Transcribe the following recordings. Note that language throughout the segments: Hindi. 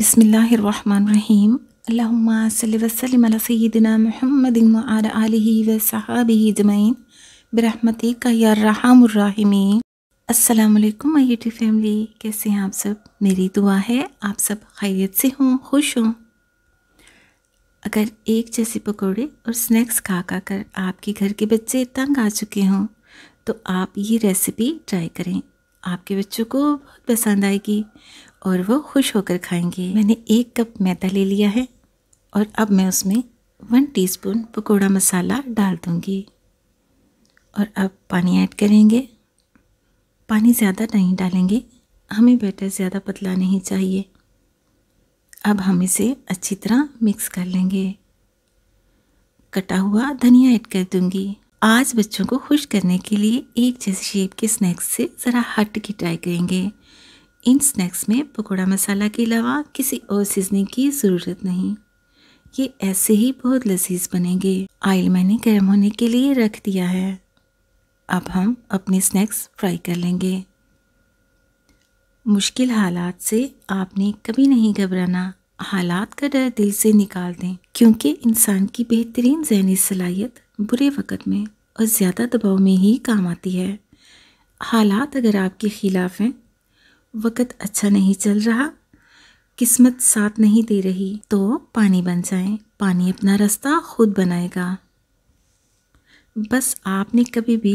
बिसमीम वसलम सैदना महमद वसहाबी जमैन बरहमती का यारहमरहमीन अस्सलाम वालेकुम माय यूट्यूब फैमिली कैसे हैं आप सब मेरी दुआ है आप सब खैरियत से हों खुश हों अगर एक जैसे पकौड़े और स्नैक्स खा खा कर आपके घर के बच्चे तंग आ चुके हों तो आप ये रेसिपी ट्राई करें आपके बच्चों को बहुत पसंद आएगी और वो खुश होकर खाएंगे मैंने एक कप मैदा ले लिया है और अब मैं उसमें वन टीस्पून पकौड़ा मसाला डाल दूँगी और अब पानी ऐड करेंगे पानी ज़्यादा नहीं डालेंगे हमें बैटर ज़्यादा पतला नहीं चाहिए अब हम इसे अच्छी तरह मिक्स कर लेंगे कटा हुआ धनिया ऐड कर दूंगी आज बच्चों को खुश करने के लिए एक जैसे शेप के स्नैक्स से ज़रा हट की ट्राई करेंगे इन स्नैक्स में पकोड़ा मसाला के अलावा किसी और सीजनिंग की ज़रूरत नहीं ये ऐसे ही बहुत लजीज बनेंगे आयल मैंने गर्म होने के लिए रख दिया है अब हम अपने स्नैक्स फ्राई कर लेंगे मुश्किल हालात से आपने कभी नहीं घबराना हालात का डर दिल से निकाल दें क्योंकि इंसान की बेहतरीन जहनी सलाहियत बुरे वक़्त में और ज़्यादा दबाव में ही काम आती है हालात अगर आपके ख़िलाफ़ हैं वक़्त अच्छा नहीं चल रहा किस्मत साथ नहीं दे रही तो पानी बन जाए पानी अपना रास्ता खुद बनाएगा बस आपने कभी भी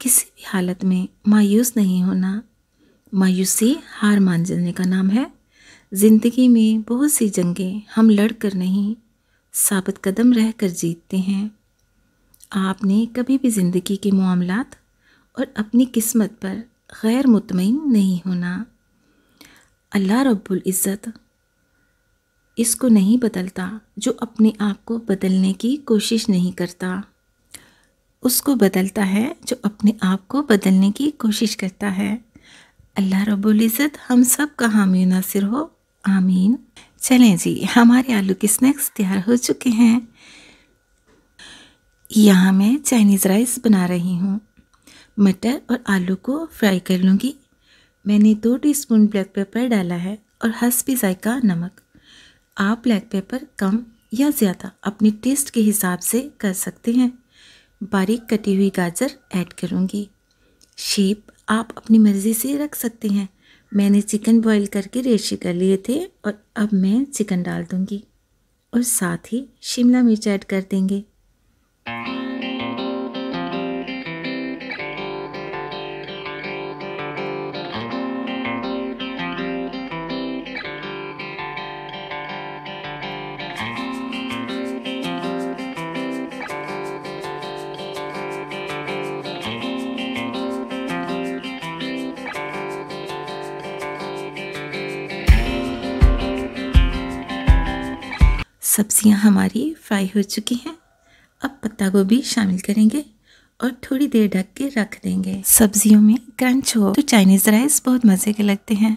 किसी भी हालत में मायूस नहीं होना मायूसी हार मान जाने का नाम है ज़िंदगी में बहुत सी जंगें हम लड़ कर नहीं साबित कदम रह कर जीतते हैं आपने कभी भी ज़िंदगी के मामलात और अपनी किस्मत पर गैर मुतमिन नहीं होना अल्लाह रब्बुल इज़्ज़त इसको नहीं बदलता जो अपने आप को बदलने की कोशिश नहीं करता उसको बदलता है जो अपने आप को बदलने की कोशिश करता है अल्लाह रब्बुल इज़्ज़त हम सब का हामी नासिर हो आमीन चलें जी हमारे आलू के स्नैक्स तैयार हो चुके हैं यहाँ मैं चाइनीज़ राइस बना रही हूँ मटर और आलू को फ्राई कर लूँगी मैंने दो टीस्पून ब्लैक पेपर डाला है और हंसपी जायका नमक आप ब्लैक पेपर कम या ज़्यादा अपने टेस्ट के हिसाब से कर सकते हैं बारीक कटी हुई गाजर ऐड करूँगी शेप आप अपनी मर्ज़ी से रख सकते हैं मैंने चिकन बॉईल करके रेशे कर लिए थे और अब मैं चिकन डाल दूँगी और साथ ही शिमला मिर्च ऐड कर देंगे सब्जियां हमारी फ्राई हो चुकी हैं अब पत्ता गोभी शामिल करेंगे और थोड़ी देर ढक के रख देंगे सब्जियों में क्रंच हो तो चाइनीज़ राइस बहुत मज़े के लगते हैं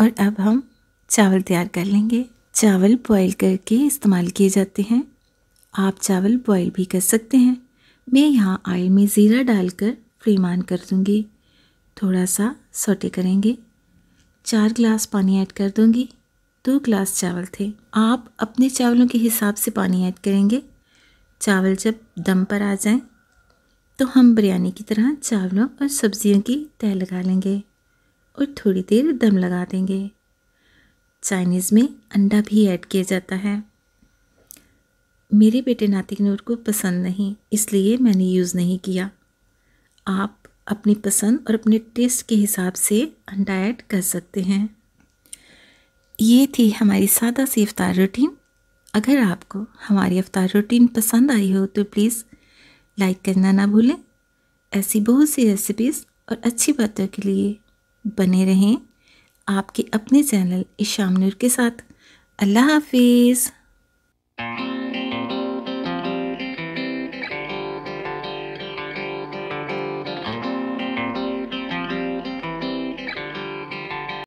और अब हम चावल तैयार कर लेंगे चावल बॉईल करके इस्तेमाल किए जाते हैं आप चावल बॉईल भी कर सकते हैं मैं यहाँ आयल में ज़ीरा डालकर फ्रीमान कर दूँगी थोड़ा सा सोटे करेंगे चार गिलास पानी ऐड कर दूँगी दो ग्लास चावल थे आप अपने चावलों के हिसाब से पानी ऐड करेंगे चावल जब दम पर आ जाएं तो हम बिरयानी की तरह चावलों और सब्जियों की तह लगा लेंगे और थोड़ी देर दम लगा देंगे चाइनीज़ में अंडा भी ऐड किया जाता है मेरे बेटे नातिक नूर को पसंद नहीं इसलिए मैंने यूज़ नहीं किया आप अपनी पसंद और अपने टेस्ट के हिसाब से अंडा ऐड कर सकते हैं ये थी हमारी सादा सी इफ़ार रूटीन अगर आपको हमारी अफ़ार रूटीन पसंद आई हो तो प्लीज़ लाइक करना ना भूलें ऐसी बहुत सी रेसिपीज़ और अच्छी बातों के लिए बने रहें आपके अपने चैनल इशाम नूर के साथ अल्लाह हाफिज़